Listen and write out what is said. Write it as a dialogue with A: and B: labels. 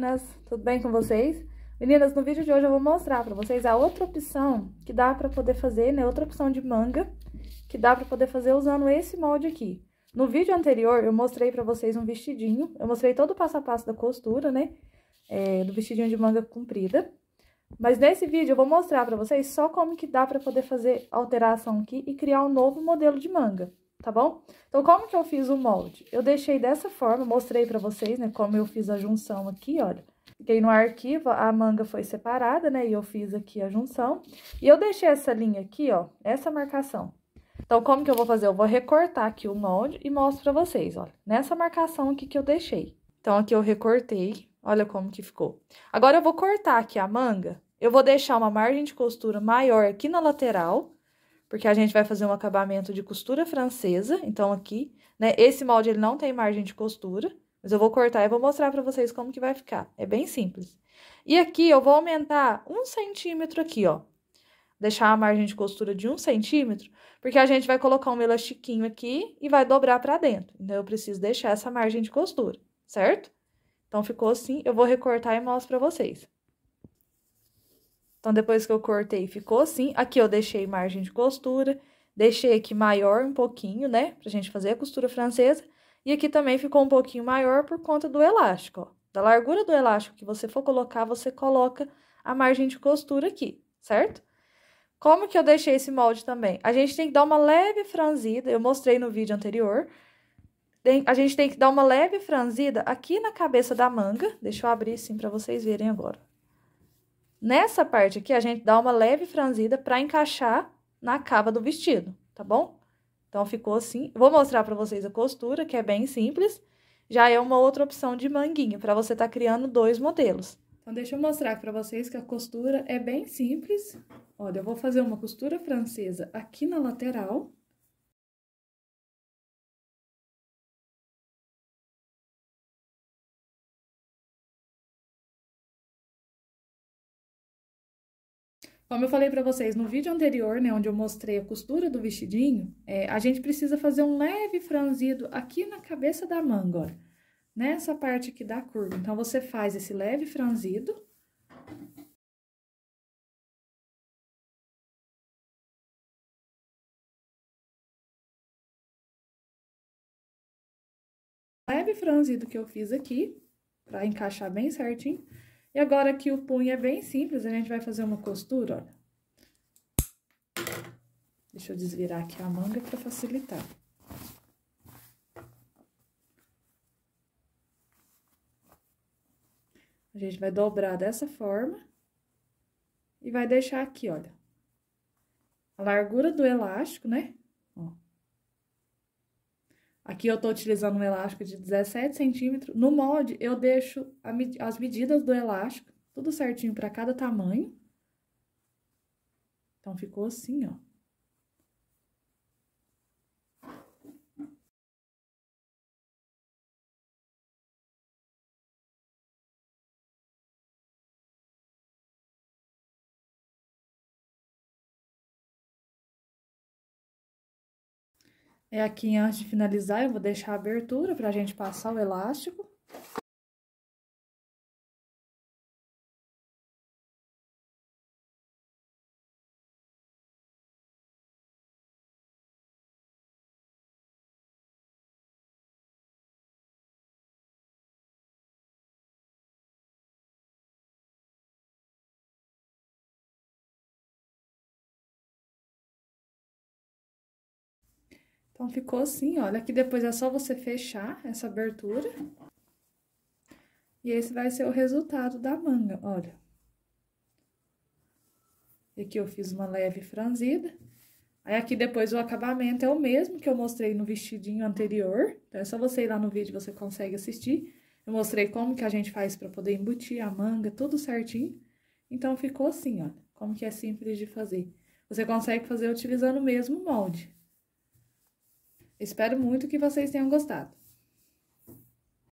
A: meninas, tudo bem com vocês? Meninas, no vídeo de hoje eu vou mostrar pra vocês a outra opção que dá pra poder fazer, né, outra opção de manga que dá pra poder fazer usando esse molde aqui. No vídeo anterior eu mostrei pra vocês um vestidinho, eu mostrei todo o passo a passo da costura, né, é, do vestidinho de manga comprida. Mas nesse vídeo eu vou mostrar pra vocês só como que dá pra poder fazer alteração aqui e criar um novo modelo de manga tá bom? Então, como que eu fiz o molde? Eu deixei dessa forma, mostrei pra vocês, né, como eu fiz a junção aqui, olha. Fiquei no arquivo, a manga foi separada, né, e eu fiz aqui a junção. E eu deixei essa linha aqui, ó, essa marcação. Então, como que eu vou fazer? Eu vou recortar aqui o molde e mostro pra vocês, olha, nessa marcação aqui que eu deixei. Então, aqui eu recortei, olha como que ficou. Agora, eu vou cortar aqui a manga, eu vou deixar uma margem de costura maior aqui na lateral, porque a gente vai fazer um acabamento de costura francesa, então aqui, né, esse molde ele não tem margem de costura, mas eu vou cortar e vou mostrar pra vocês como que vai ficar, é bem simples. E aqui eu vou aumentar um centímetro aqui, ó, deixar a margem de costura de um centímetro, porque a gente vai colocar um elastiquinho aqui e vai dobrar pra dentro, então eu preciso deixar essa margem de costura, certo? Então, ficou assim, eu vou recortar e mostro pra vocês. Então, depois que eu cortei, ficou assim. Aqui eu deixei margem de costura, deixei aqui maior um pouquinho, né? Pra gente fazer a costura francesa. E aqui também ficou um pouquinho maior por conta do elástico, ó. Da largura do elástico que você for colocar, você coloca a margem de costura aqui, certo? Como que eu deixei esse molde também? A gente tem que dar uma leve franzida, eu mostrei no vídeo anterior. Tem, a gente tem que dar uma leve franzida aqui na cabeça da manga. Deixa eu abrir assim para vocês verem agora. Nessa parte aqui, a gente dá uma leve franzida para encaixar na cava do vestido, tá bom? Então, ficou assim. Vou mostrar para vocês a costura, que é bem simples. Já é uma outra opção de manguinho, para você estar tá criando dois modelos. Então, deixa eu mostrar para vocês que a costura é bem simples.
B: Olha, eu vou fazer uma costura francesa aqui na lateral Como eu falei para vocês no vídeo anterior, né, onde eu mostrei a costura do vestidinho, é, a gente precisa fazer um
A: leve franzido aqui na cabeça da manga, ó, nessa parte aqui da curva. Então, você
B: faz esse leve franzido. Leve franzido que eu fiz aqui, para
A: encaixar bem certinho. E agora aqui o punho é bem simples, a gente vai fazer uma costura, olha. Deixa eu desvirar aqui a manga para facilitar. A gente vai dobrar dessa forma e vai deixar aqui, olha, a largura do elástico, né? Ó, Aqui eu estou utilizando um elástico de 17 centímetros. No molde, eu deixo as medidas do elástico, tudo certinho para cada tamanho.
B: Então, ficou assim, ó. É aqui antes de finalizar, eu vou deixar a abertura para a gente passar o elástico. Então, ficou assim, olha. Aqui depois é só você fechar essa abertura. E esse
A: vai ser o resultado da manga, olha. E aqui eu fiz uma leve franzida. Aí, aqui depois o acabamento é o mesmo que eu mostrei no vestidinho anterior. Então, é só você ir lá no vídeo, você consegue assistir. Eu mostrei como que a gente faz para poder embutir a manga, tudo certinho. Então, ficou assim, olha. Como que é simples de fazer. Você consegue fazer utilizando o mesmo molde. Espero muito que vocês tenham gostado.